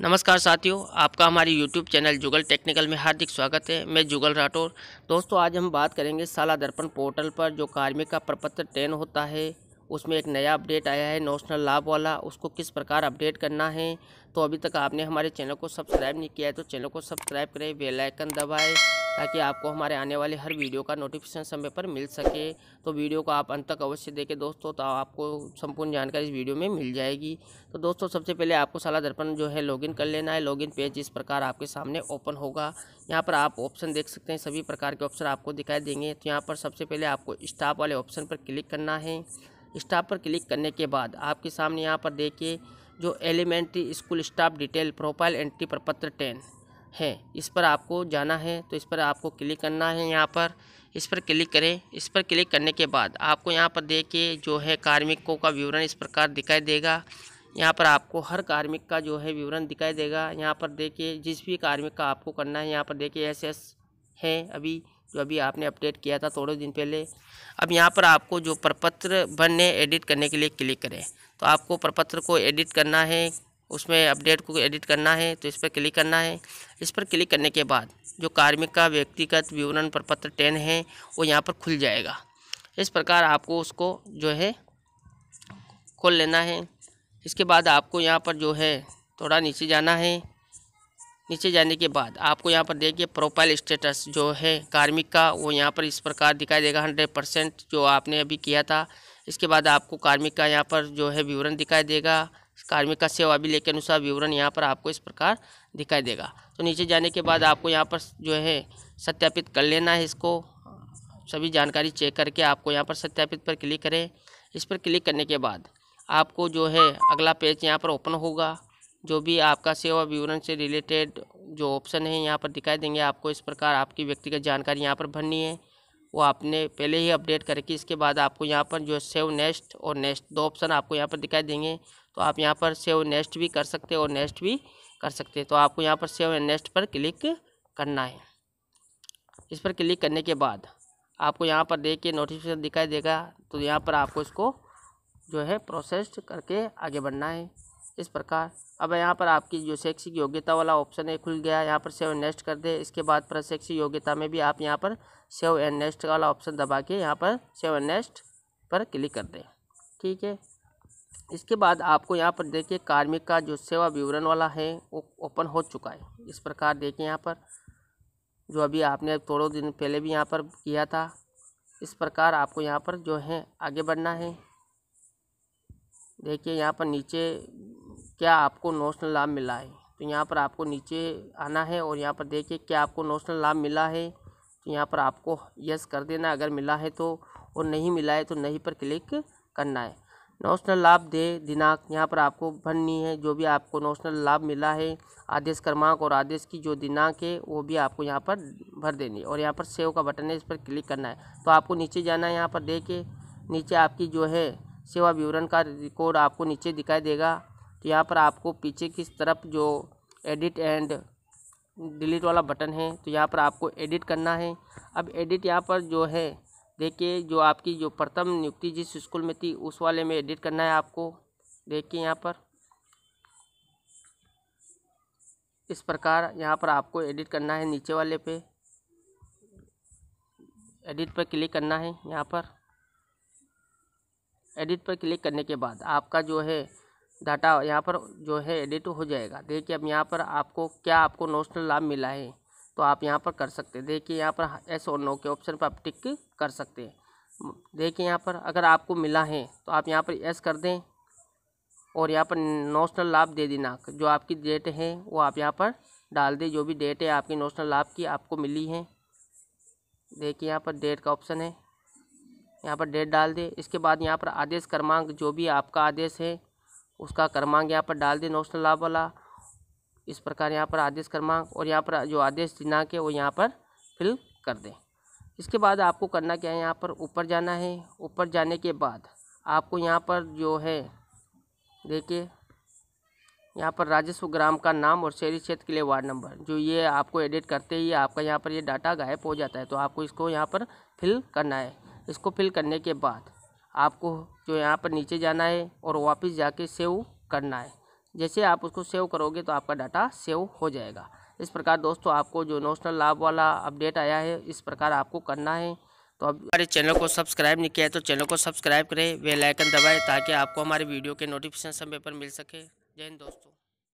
नमस्कार साथियों आपका हमारे YouTube चैनल जुगल टेक्निकल में हार्दिक स्वागत है मैं जुगल राठौर दोस्तों आज हम बात करेंगे साला दर्पण पोर्टल पर जो कार्मिक का प्रपत्र टेन होता है उसमें एक नया अपडेट आया है नोशनल लाभ वाला उसको किस प्रकार अपडेट करना है तो अभी तक आपने हमारे चैनल को सब्सक्राइब नहीं किया है तो चैनल को सब्सक्राइब करें बेल आइकन दबाएं ताकि आपको हमारे आने वाले हर वीडियो का नोटिफिकेशन समय पर मिल सके तो वीडियो को आप अंत तक अवश्य देखें दोस्तों तो आपको संपूर्ण जानकारी इस वीडियो में मिल जाएगी तो दोस्तों सबसे पहले आपको साला दर्पण जो है लॉगिन कर लेना है लॉगिन पेज इस प्रकार आपके सामने ओपन होगा यहाँ पर आप ऑप्शन देख सकते हैं सभी प्रकार के ऑप्शन आपको दिखाई देंगे तो यहाँ पर सबसे पहले आपको स्टाफ वाले ऑप्शन पर क्लिक करना है स्टाफ पर क्लिक करने के बाद आपके सामने यहाँ पर देखिए जो elementary school staff detail profile entry प्रपत्र टेन है इस पर आपको जाना है तो इस पर आपको क्लिक करना है यहाँ पर इस पर क्लिक करें इस पर क्लिक करने के बाद आपको यहाँ पर देखिए जो है कार्मिकों का विवरण इस प्रकार दिखाई देगा यहाँ पर आपको हर कार्मिक का जो है विवरण दिखाई देगा यहाँ पर देखिए जिस भी कार्मिक का आपको करना है यहाँ पर देखिए एस एस है अभी जो अभी आपने अपडेट किया था थोड़े दिन पहले अब यहाँ पर आपको जो प्रपत्र भरने एडिट करने के लिए क्लिक करें तो आपको प्रपत्र को एडिट करना है उसमें अपडेट को एडिट करना है तो इस पर क्लिक करना है इस पर क्लिक करने के बाद जो कार्मिक का व्यक्तिगत विवरण प्रपत्र टेन है वो यहाँ पर खुल जाएगा इस प्रकार आपको उसको जो है खोल लेना है इसके बाद आपको यहाँ पर जो है थोड़ा नीचे जाना है नीचे जाने के बाद आपको यहाँ पर देखिए प्रोफाइल स्टेटस जो है कार्मिक का वो यहाँ पर इस प्रकार दिखाई देगा हंड्रेड परसेंट जो आपने अभी किया था इसके बाद आपको कार्मिक का यहाँ पर जो है विवरण दिखाई देगा कार्मिक का सेवा भी लेके अनुसार विवरण यहाँ पर आपको इस प्रकार दिखाई देगा तो नीचे जाने के बाद आपको यहाँ पर जो है सत्यापित कर लेना है इसको सभी जानकारी चेक करके आपको यहाँ पर सत्यापित पर क्लिक करें इस पर क्लिक करने के बाद आपको जो है अगला पेज यहाँ पर ओपन होगा जो भी आपका सेवा विवरण से रिलेटेड जो ऑप्शन है यहाँ पर दिखाई देंगे आपको इस प्रकार आपकी व्यक्तिगत जानकारी यहाँ पर भरनी है वो आपने पहले ही अपडेट करके इसके बाद आपको यहाँ पर जो सेव नेक्स्ट और नेक्स्ट दो ऑप्शन आपको यहाँ पर दिखाई देंगे तो आप यहाँ पर सेव नेक्स्ट भी कर सकते हैं और नेक्स्ट भी कर सकते हैं तो आपको यहाँ पर सेव नेक्स्ट पर क्लिक करना है इस पर क्लिक करने के बाद आपको यहाँ पर देख के नोटिफिकेशन दिखाई देगा तो यहाँ पर आपको इसको जो है प्रोसेस करके आगे बढ़ना है इस प्रकार अब यहाँ पर आपकी जो शैक्षिक योग्यता वाला ऑप्शन है खुल गया यहाँ पर सेव नेक्स्ट कर दे इसके बाद प्रशैक्षिक योग्यता में भी आप यहाँ पर सेव एंड नेक्स्ट वाला ऑप्शन दबा के यहाँ पर सेव एंड नेक्स्ट पर क्लिक कर दें ठीक है इसके बाद आपको यहाँ पर देखिए कार्मिक का जो सेवा विवरण वाला है वो ओपन हो चुका है इस प्रकार देखिए यहाँ पर जो अभी आपने थोड़ों दिन पहले भी यहाँ पर किया था इस प्रकार आपको यहाँ पर जो है आगे बढ़ना है देखिए यहाँ पर नीचे क्या आपको नोशनल लाभ मिला है तो यहाँ पर आपको नीचे आना है और यहाँ पर देखिए क्या आपको नोशनल लाभ मिला है तो यहाँ पर आपको यस कर देना अगर मिला है तो और नहीं मिला है तो नहीं पर क्लिक करना है नोशनल लाभ दे दिनांक यहाँ पर आपको भरनी है जो भी आपको नोशनल लाभ मिला है आदेश क्रमांक और आदेश की जो दिनांक है वो भी आपको यहाँ पर भर देनी है और यहाँ पर सेव का बटन है इस पर क्लिक करना है तो आपको नीचे जाना है यहाँ पर दे के नीचे आपकी जो है सेवा विवरण का रिकॉर्ड आपको नीचे दिखाई देगा तो यहाँ पर आपको पीछे की तरफ जो एडिट एंड डिलीट वाला बटन है तो यहाँ पर आपको एडिट करना है अब एडिट यहाँ पर जो है देखिए जो आपकी जो प्रथम नियुक्ति जिस स्कूल में थी उस वाले में एडिट करना है आपको देखिए यहाँ पर इस प्रकार यहाँ पर आपको एडिट करना है नीचे वाले पे एडिट पर क्लिक करना है यहाँ पर एडिट पर क्लिक करने के बाद आपका जो है डाटा यहाँ पर जो है एडिट हो जाएगा देखिए अब यहाँ पर आपको क्या आपको नोशनल लाभ मिला है तो आप यहाँ पर कर सकते हैं देखिए यहाँ पर एस और नो के ऑप्शन पर आप टिक कर सकते हैं देखिए यहाँ पर अगर आपको मिला है तो आप यहाँ पर एस कर दें और यहाँ पर नोशनल लाभ दे देना जो आपकी डेट है वो आप यहाँ पर डाल दें जो भी डेट है आपकी नोशनल लाभ की आपको मिली है देखिए यहाँ पर डेट का ऑप्शन है यहाँ पर डेट डाल दें इसके बाद यहाँ पर आदेश क्रमांक जो भी आपका आदेश है उसका क्रमांक यहाँ पर डाल दें नौशनल लाभ वाला इस प्रकार यहाँ पर आदेश क्रमांक और यहाँ पर जो आदेश दिनांक है वो यहाँ पर फिल कर दें इसके बाद आपको करना क्या है यहाँ पर ऊपर जाना है ऊपर जाने के बाद आपको यहाँ पर जो है देखिए यहाँ पर राजस्व ग्राम का नाम और शहरी क्षेत्र के लिए वार्ड नंबर जो ये आपको एडिट करते ही आपका यहाँ पर ये डाटा गायब हो जाता है तो आपको इसको यहाँ पर फिल करना है इसको फिल करने के बाद आपको जो यहाँ पर नीचे जाना है और वापस जाके सेव करना है जैसे आप उसको सेव करोगे तो आपका डाटा सेव हो जाएगा इस प्रकार दोस्तों आपको जो नोशनल लाभ वाला अपडेट आया है इस प्रकार आपको करना है तो अब हमारे चैनल को सब्सक्राइब नहीं किया है तो चैनल को सब्सक्राइब करें वेलाइकन दबाएँ ताकि आपको हमारे वीडियो के नोटिफिकेशन समय पर मिल सके जय हिंद दोस्तों